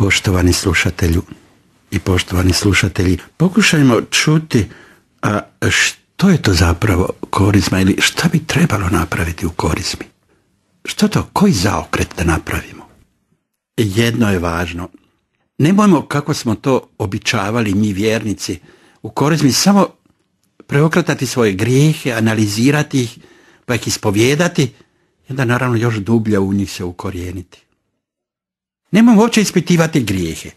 Poštovani slušatelju i poštovani slušatelji, pokušajmo čuti a što je to zapravo korizma ili šta bi trebalo napraviti u korizmi. Što to, koji zaokret da napravimo? Jedno je važno. Nemojmo kako smo to običavali mi vjernici u korizmi samo preokratati svoje grijehe, analizirati ih, pa ih ispovijedati, onda naravno još dublje u njih se ukorijeniti. Nemojmo uopće ispitivati grijehe,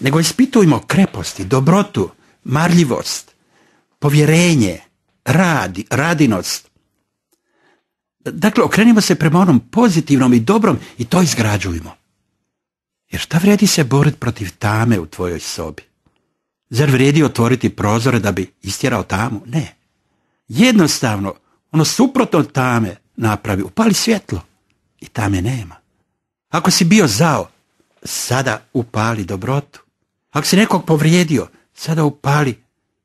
nego ispitujmo kreposti, dobrotu, marljivost, povjerenje, rad, radinost. Dakle, okrenimo se prema onom pozitivnom i dobrom i to izgrađujmo. Jer šta vredi se boriti protiv tame u tvojoj sobi? Zar vrijedi otvoriti prozore da bi istjerao tamu? Ne. Jednostavno, ono suprotno tame napravi, upali svjetlo i tame nema. Ako si bio zao, sada upali dobrotu. Ako si nekog povrijedio, sada upali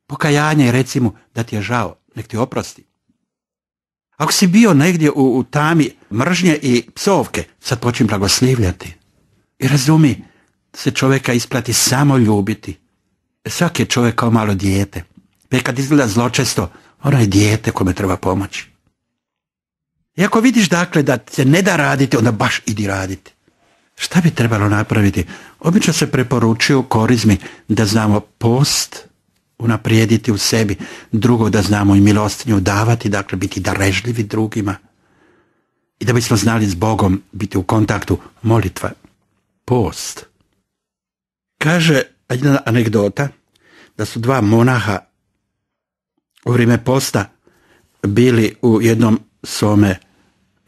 pokajanje i reci mu da ti je žao, nek ti oprosti. Ako si bio negdje u, tami mržnje i psovke, sad počin blagoslivljati. I razumi, se čovjeka isplati samo ljubiti. Svaki je čovjek kao malo dijete. Pekad kad izgleda zločesto, ono je dijete kome treba pomoći. I ako vidiš dakle da se ne da raditi, onda baš idi raditi. Šta bi trebalo napraviti? Obično se preporučuju korizmi da znamo post unaprijediti u sebi, drugo da znamo i milostinju davati, dakle biti darežljivi drugima i da bismo znali s Bogom biti u kontaktu molitva, post. Kaže jedna anegdota da su dva monaha u vrijeme posta bili u jednom svome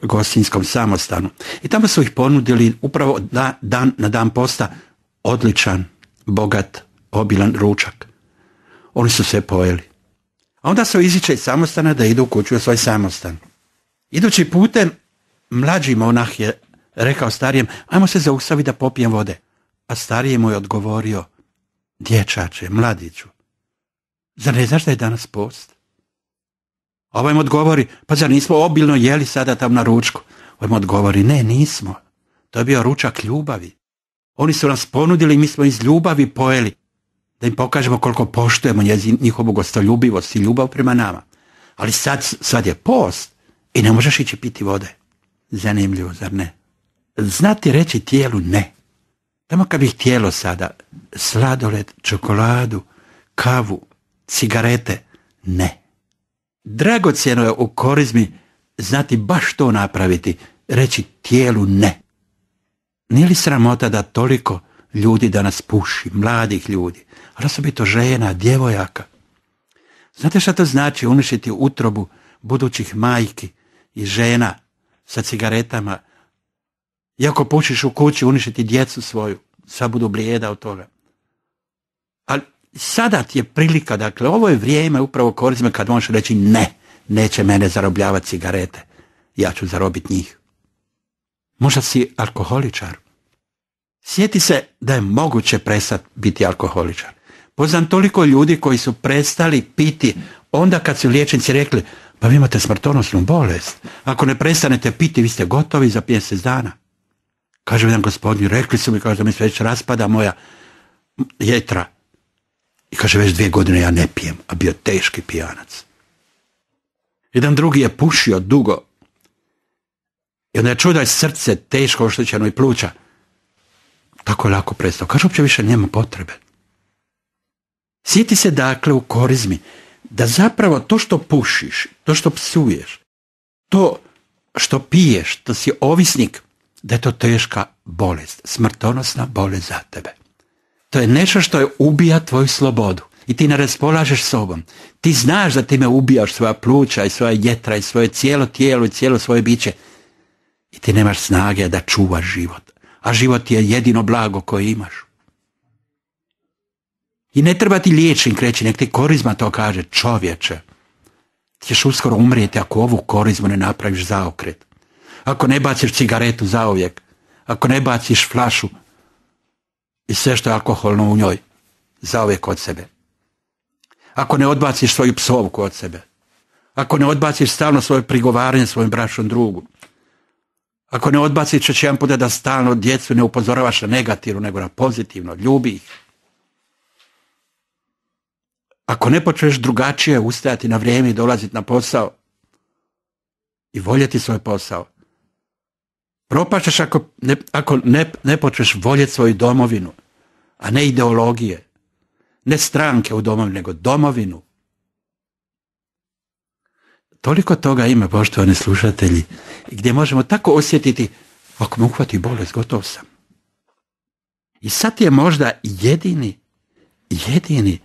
gostinskom samostanu. I tamo su ih ponudili upravo da, dan, na dan posta odličan, bogat, obilan ručak. Oni su sve pojeli. A onda se iziče iz samostana da idu u kuću u svoj samostan. Idući putem, mlađi monah je rekao starijem, ajmo se zaustaviti da popijem vode. A stariji mu je odgovorio, dječače, mladiću, zar ne znaš da je danas post? Ovaj mu odgovori, pa zar nismo obilno jeli sada tam na ručku? Ovaj mu odgovori, ne, nismo. To je bio ručak ljubavi. Oni su nas ponudili i mi smo iz ljubavi pojeli. Da im pokažemo koliko poštujemo njihovu gostoljubivost i ljubav prema nama. Ali sad, sad je post i ne možeš ići piti vode. Zanimljivo, zar ne? Znati reći tijelu ne. Tamo kad bih tijelo sada, sladoled, čokoladu, kavu, cigarete, ne. Dragocjeno je u korizmi znati baš to napraviti, reći tijelu ne. Nije li sramota da toliko ljudi danas puši, mladih ljudi, ali osobito žena, djevojaka? Znate šta to znači unišiti utrobu budućih majki i žena sa cigaretama? Iako pušiš u kući unišiti djecu svoju, sva budu blijeda od toga. Ali sada ti je prilika, dakle, ovo je vrijeme upravo korizme kad možeš reći ne, neće mene zarobljavati cigarete, ja ću zarobiti njih. Možda si alkoholičar. Sjeti se da je moguće prestati biti alkoholičar. Poznam toliko ljudi koji su prestali piti onda kad su liječnici rekli pa vi imate smrtonosnu bolest. Ako ne prestanete piti, vi ste gotovi za mjesec dana. Kaže jedan gospodin, rekli su mi, kaže da mi se već raspada moja jetra. I kaže, već dvije godine ja ne pijem, a bio teški pijanac. Jedan drugi je pušio dugo. I onda je čuo srce teško oštećeno i pluća. Tako je lako prestao. Kaže, uopće više nema potrebe. Sjeti se dakle u korizmi da zapravo to što pušiš, to što psuješ, to što piješ, to si ovisnik, da je to teška bolest, smrtonosna bolest za tebe. To je nešto što je ubija tvoju slobodu. I ti ne raspolažeš sobom. Ti znaš da time ubijaš svoja pluća i svoja jetra i svoje cijelo tijelo i cijelo svoje biće. I ti nemaš snage da čuvaš život. A život je jedino blago koje imaš. I ne treba ti liječnik reći, nek ti korizma to kaže, čovječe. Ti ćeš uskoro umrijeti ako ovu korizmu ne napraviš zaokret. Ako ne baciš cigaretu zauvijek, ako ne baciš flašu, i sve što je alkoholno u njoj, zauvijek od sebe. Ako ne odbaciš svoju psovku od sebe, ako ne odbaciš stalno svoje prigovaranje svojim bračnom drugu, ako ne odbaciš će jedan put da stalno djecu ne upozoravaš na negativno, nego na pozitivno, ljubi ih. Ako ne počneš drugačije ustajati na vrijeme i dolaziti na posao i voljeti svoj posao, propašćeš ako ne, ako ne, ne počneš voljeti svoju domovinu, a ne ideologije, ne stranke u domovinu, nego domovinu. Toliko toga ima, poštovani slušatelji, gdje možemo tako osjetiti, ako me uhvati bolest, gotov sam. I sad je možda jedini, jedini,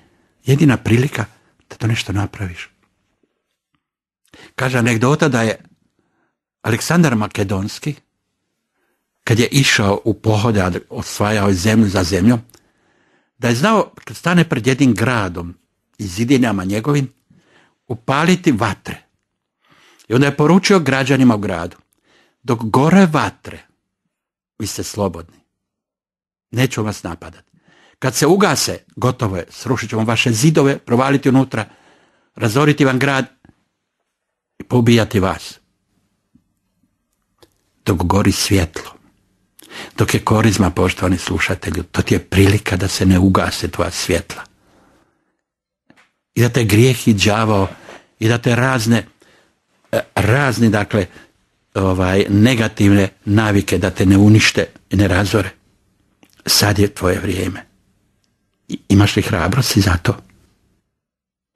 jedina prilika da to nešto napraviš. Kaže anegdota da je Aleksandar Makedonski, kad je išao u pohode, osvajao zemlju za zemljom, da je znao kad stane pred jednim gradom i zidinama njegovim upaliti vatre. I onda je poručio građanima u gradu, dok gore vatre, vi ste slobodni. Neću vas napadati. Kad se ugase, gotovo je, srušit ćemo vaše zidove, provaliti unutra, razoriti vam grad i pobijati vas. Dok gori svjetlo. Dok je korizma, poštovani slušatelju, to ti je prilika da se ne ugase tvoja svjetla. I da te grijeh i đavao i da te razne, e, razne dakle, ovaj, negativne navike da te ne unište i ne razore. Sad je tvoje vrijeme. Imaš li i za to?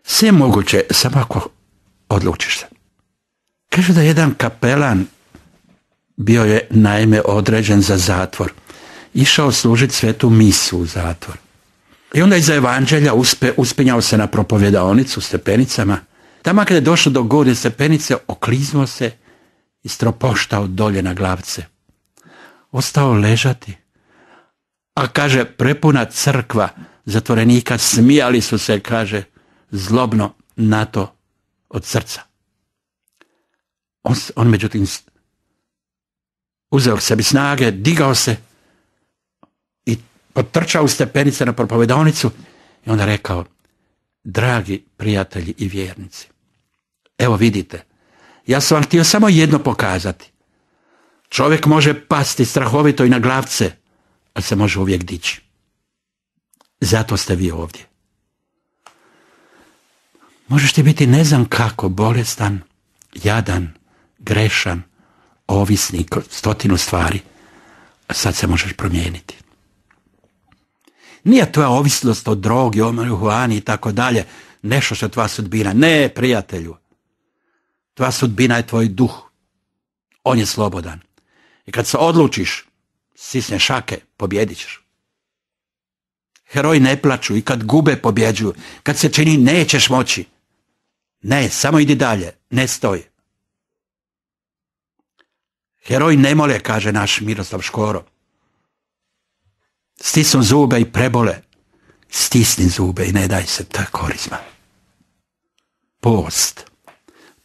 Sve moguće, samo ako odlučiš se. Kaže da jedan kapelan bio je naime određen za zatvor. Išao služiti svetu misu u zatvor. I onda iza evanđelja uspe, uspinjao se na propovjedaonicu stepenicama. Tamo kada je došao do gornje stepenice, okliznuo se i stropoštao dolje na glavce. Ostao ležati. A kaže, prepuna crkva zatvorenika, smijali su se, kaže, zlobno na to od srca. on međutim uzeo sebi snage, digao se i potrčao u stepenice na propovedonicu i onda rekao, dragi prijatelji i vjernici, evo vidite, ja sam vam htio samo jedno pokazati. Čovjek može pasti strahovito i na glavce, ali se može uvijek dići. Zato ste vi ovdje. Možeš ti biti ne znam kako, bolestan, jadan, grešan, ovisnik stotinu stvari, a sad se možeš promijeniti. Nije tvoja ovisnost od drogi, o marihuani i tako dalje, nešto što je tvoja sudbina. Ne, prijatelju. Tvoja sudbina je tvoj duh. On je slobodan. I kad se odlučiš, sisne šake, pobjedit ćeš. Heroji ne plaću i kad gube pobjeđuju. Kad se čini, nećeš moći. Ne, samo idi dalje, ne stoji. Heroj ne mole, kaže naš Miroslav Škoro. Stisnu zube i prebole. Stisni zube i ne daj se ta korizma. Post.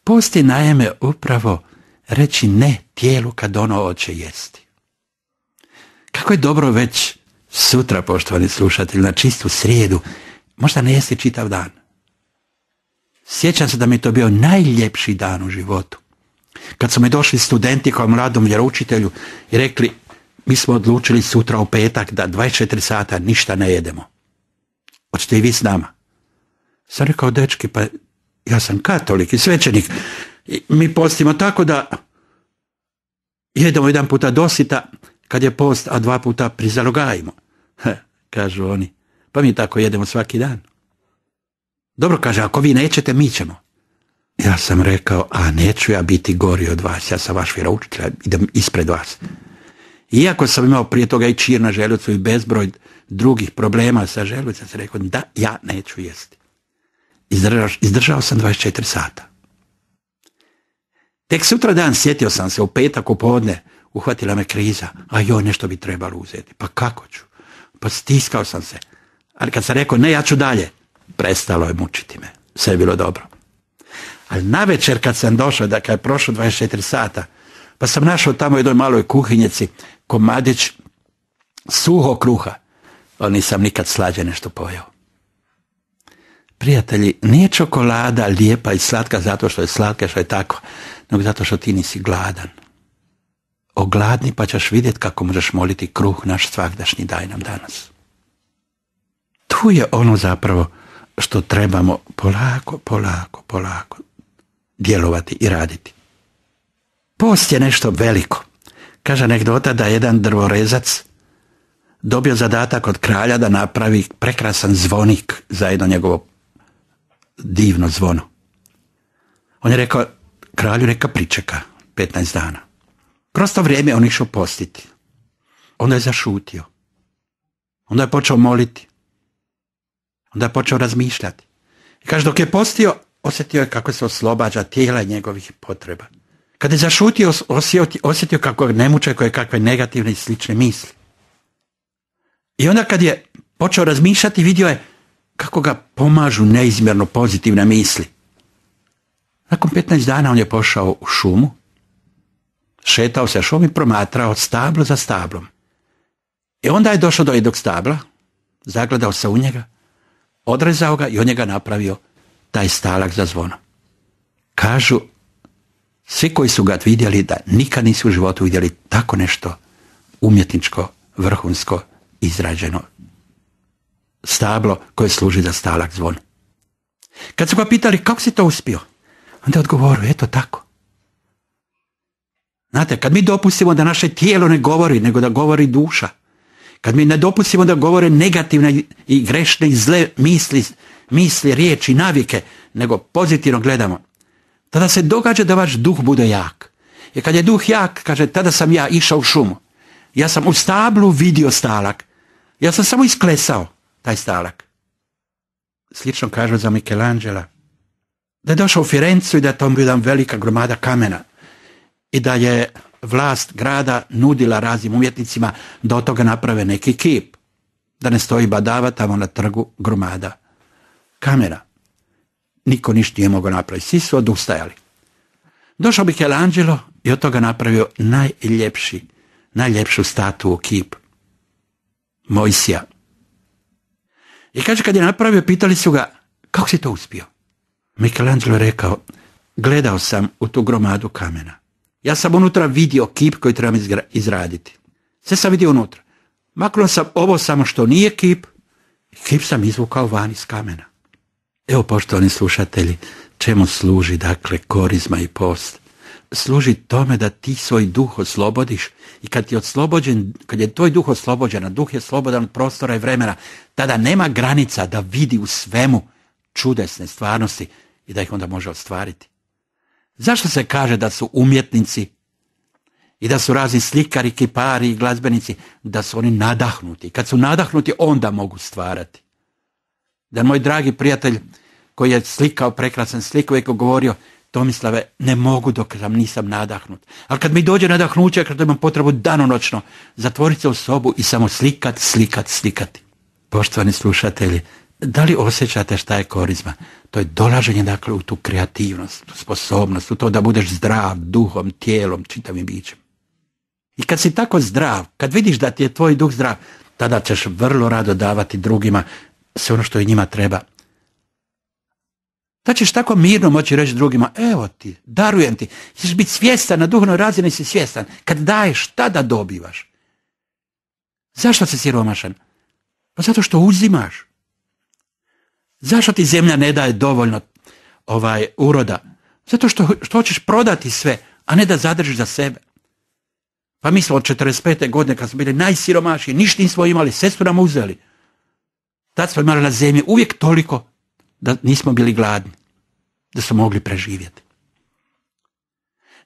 Post je naime upravo reći ne tijelu kad ono oće jesti. Kako je dobro već sutra, poštovani slušatelj, na čistu srijedu, možda ne jesti čitav dan. Sjećam se da mi je to bio najljepši dan u životu. Kad su mi došli studenti kao mladom vjeroučitelju i rekli mi smo odlučili sutra u petak da 24 sata ništa ne jedemo. Hoćete i vi s nama. Sam rekao, dečki, pa ja sam katolik i svećenik. I mi postimo tako da jedemo jedan puta dosita kad je post, a dva puta prizalogajimo. kažu oni, pa mi tako jedemo svaki dan. Dobro kaže, ako vi nećete, mi ćemo. Ja sam rekao, a neću ja biti gori od vas, ja sam vaš vjeroučitelj, idem ispred vas. Iako sam imao prije toga i čir na želucu i bezbroj drugih problema sa želucem, sam rekao, da, ja neću jesti. Izdržao, sam 24 sata. Tek sutra dan sjetio sam se, u petak u podne, uhvatila me kriza, a joj, nešto bi trebalo uzeti. Pa kako ću? Pa stiskao sam se. Ali kad sam rekao, ne, ja ću dalje, prestalo je mučiti me. Sve je bilo dobro. Ali na večer kad sam došao, dakle je prošlo 24 sata, pa sam našao tamo u jednoj maloj kuhinjeci komadić suho kruha, ali nisam nikad slađe nešto pojao. Prijatelji, nije čokolada lijepa i slatka zato što je slatka, što je tako, nego zato što ti nisi gladan. Ogladni pa ćeš vidjeti kako možeš moliti kruh naš svakdašnji daj nam danas. Tu je ono zapravo što trebamo polako, polako, polako djelovati i raditi. Post je nešto veliko. Kaže anegdota da jedan drvorezac dobio zadatak od kralja da napravi prekrasan zvonik za jedno njegovo divno zvono. On je rekao kralju neka pričeka 15 dana. Kroz to vrijeme on išao postiti. Onda je zašutio. Onda je počeo moliti. Onda je počeo razmišljati. I kaže, dok je postio, osjetio je kako se oslobađa tijela njegovih potreba. Kad je zašutio, osjetio kako ne muče koje kakve negativne i slične misli. I onda kad je počeo razmišljati, vidio je kako ga pomažu neizmjerno pozitivne misli. Nakon 15 dana on je pošao u šumu, šetao se šum i promatrao stablo za stablom. I onda je došao do jednog stabla, zagledao se u njega, odrezao ga i od njega napravio taj stalak za zvono. Kažu, svi koji su ga vidjeli da nikad nisu u životu vidjeli tako nešto umjetničko, vrhunsko, izrađeno stablo koje služi za stalak zvon. Kad su ga pitali kako si to uspio, onda je eto tako. Znate, kad mi dopustimo da naše tijelo ne govori, nego da govori duša, kad mi ne dopustimo da govore negativne i grešne i zle misli, misli, riječi, navike, nego pozitivno gledamo. Tada se događa da vaš duh bude jak. Jer kad je duh jak, kaže, tada sam ja išao u šumu. Ja sam u stablu vidio stalak. Ja sam samo isklesao taj stalak. Slično kažu za Michelangela. Da je došao u Firencu i da je tamo bila velika gromada kamena. I da je vlast grada nudila raznim umjetnicima da od toga naprave neki kip. Da ne stoji badava tamo na trgu gromada kamera. Niko ništa nije mogao napraviti. Svi su odustajali. Došao bi Michelangelo i od toga napravio najljepši, najljepšu statuo kip. Mojsija. I kaže kad je napravio, pitali su ga, kako si to uspio? Michelangelo je rekao, gledao sam u tu gromadu kamena. Ja sam unutra vidio kip koji trebam izraditi. Sve sam vidio unutra. Maknuo sam ovo samo što nije kip, kip sam izvukao van iz kamena. Evo, poštovani slušatelji, čemu služi dakle korizma i post? Služi tome da ti svoj duh oslobodiš i kad, je oslobođen, kad je tvoj duh oslobođen, a duh je slobodan od prostora i vremena, tada nema granica da vidi u svemu čudesne stvarnosti i da ih onda može ostvariti. Zašto se kaže da su umjetnici i da su razni slikari, kipari i glazbenici, da su oni nadahnuti? Kad su nadahnuti, onda mogu stvarati da moj dragi prijatelj koji je slikao prekrasan slik uvijek govorio Tomislave, ne mogu dok sam nisam nadahnut. Ali kad mi dođe nadahnuće, kad imam potrebu danonočno, zatvoriti se u sobu i samo slikat, slikat, slikati. Poštovani slušatelji, da li osjećate šta je korizma? To je dolaženje dakle u tu kreativnost, tu sposobnost, u to da budeš zdrav duhom, tijelom, čitavim bićem. I kad si tako zdrav, kad vidiš da ti je tvoj duh zdrav, tada ćeš vrlo rado davati drugima sve ono što i njima treba. Da ćeš tako mirno moći reći drugima, evo ti, darujem ti. Ćeš biti svjestan, na duhovnoj razini si svjestan. Kad daješ, tada dobivaš. Zašto si siromašan? Pa zato što uzimaš. Zašto ti zemlja ne daje dovoljno ovaj uroda? Zato što, što hoćeš prodati sve, a ne da zadržiš za sebe. Pa mi smo od 45. godine kad smo bili najsiromaši, ništa nismo imali, sve su nam uzeli. Tad smo imali na zemlji uvijek toliko da nismo bili gladni, da smo mogli preživjeti.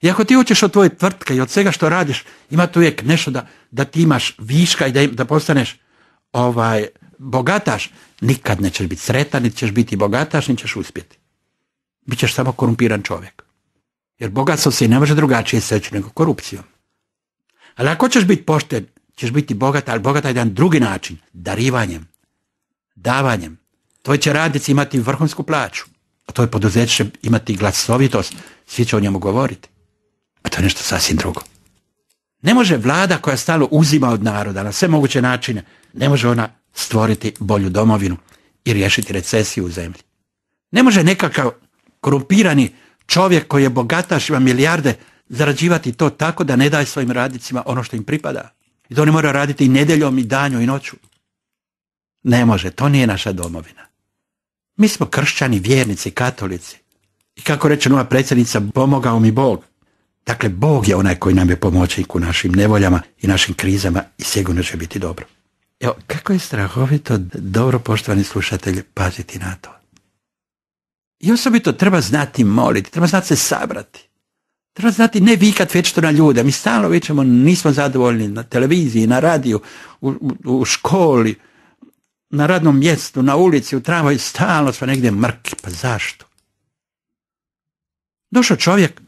I ako ti hoćeš od tvoje tvrtke i od svega što radiš, ima tu uvijek nešto da, da ti imaš viška i da, da postaneš ovaj, bogataš, nikad nećeš biti sretan, niti ćeš biti bogataš, niti ćeš uspjeti. Bićeš samo korumpiran čovjek. Jer bogatstvo se i ne može drugačije sreći nego korupcijom. Ali ako ćeš biti pošten, ćeš biti bogat, ali bogata je jedan drugi način, darivanjem davanjem. To će radnici imati vrhunsku plaću, a to je poduzeće će imati glasovitost, svi će o njemu govoriti. A to je nešto sasvim drugo. Ne može vlada koja stalo uzima od naroda na sve moguće načine, ne može ona stvoriti bolju domovinu i riješiti recesiju u zemlji. Ne može nekakav korumpirani čovjek koji je bogataš, ima milijarde, zarađivati to tako da ne daje svojim radnicima ono što im pripada. I da oni moraju raditi i nedjeljom, i danju, i noću. Ne može, to nije naša domovina. Mi smo kršćani, vjernici, katolici. I kako reče nova predsjednica, pomogao mi Bog. Dakle, Bog je onaj koji nam je pomoćnik u našim nevoljama i našim krizama i sigurno će biti dobro. Evo, kako je strahovito dobro, poštovani slušatelj, paziti na to. I osobito treba znati moliti, treba znati se sabrati. Treba znati ne vikat to na ljude. Mi stalno vičemo, nismo zadovoljni na televiziji, na radiju, u školi, na radnom mjestu, na ulici, u tramvaju, stalno smo negdje mrki, pa zašto? Došao čovjek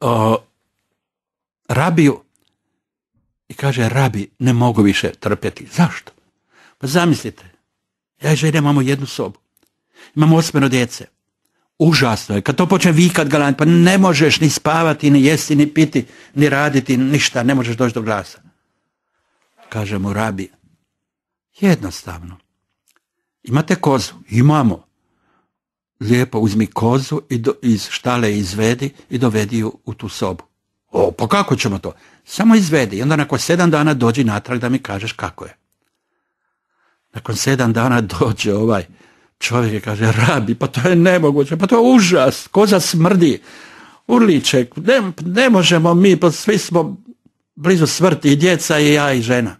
o, rabiju i kaže, rabi, ne mogu više trpjeti. Zašto? Pa zamislite, ja i imamo jednu sobu. Imamo osmero djece. Užasno je. Kad to počne vikat galant, pa ne možeš ni spavati, ni jesti, ni piti, ni raditi, ništa. Ne možeš doći do glasa. Kaže mu rabi, Jednostavno. Imate kozu? Imamo. Lijepo uzmi kozu i iz štale izvedi i dovedi ju u tu sobu. O, pa kako ćemo to? Samo izvedi i onda nakon sedam dana dođi natrag da mi kažeš kako je. Nakon sedam dana dođe ovaj čovjek i kaže, rabi, pa to je nemoguće, pa to je užas, koza smrdi, urliček, ne, ne možemo mi, pa svi smo blizu smrti i djeca i ja i žena.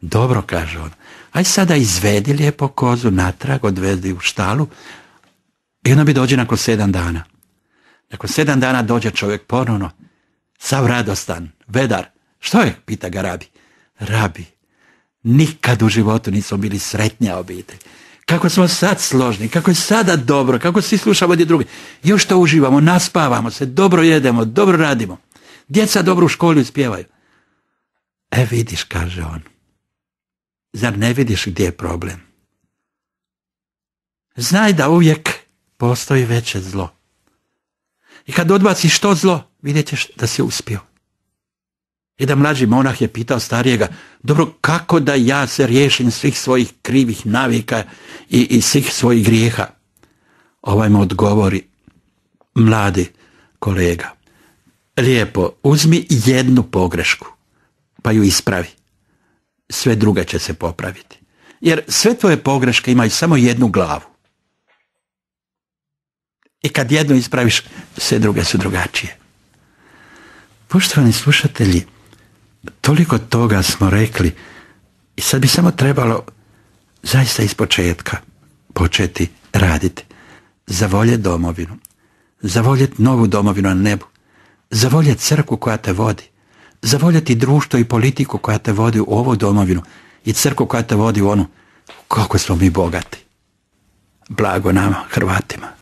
Dobro, kaže on. Aj sada izvedi lijepo kozu natrag, odvedi u štalu i ona bi dođe nakon sedam dana. Nakon sedam dana dođe čovjek ponovno, sav radostan, vedar. Što je? Pita ga rabi. Rabi, nikad u životu nismo bili sretnija obitelj. Kako smo sad složni, kako je sada dobro, kako svi slušamo jedni drugi. Još to uživamo, naspavamo se, dobro jedemo, dobro radimo. Djeca dobro u školju ispjevaju. E vidiš, kaže on, Zar ne vidiš gdje je problem? Znaj da uvijek postoji veće zlo. I kad odbaciš to zlo, vidjet ćeš da si uspio. da mlađi monah je pitao starijega, dobro, kako da ja se riješim svih svojih krivih navika i, i svih svojih grijeha? Ovaj mu odgovori, mladi kolega, lijepo, uzmi jednu pogrešku, pa ju ispravi sve druge će se popraviti. Jer sve tvoje pogreške imaju samo jednu glavu. I kad jednu ispraviš, sve druge su drugačije. Poštovani slušatelji, toliko toga smo rekli i sad bi samo trebalo zaista iz početka početi raditi. zavoljeti domovinu, zavoljeti novu domovinu na nebu, zavoljeti crku koja te vodi, Zavoljati društvo i politiku koja te vodi u ovu domovinu i crku koja te vodi u onu. Koliko smo mi bogati. Blago nama, Hrvatima.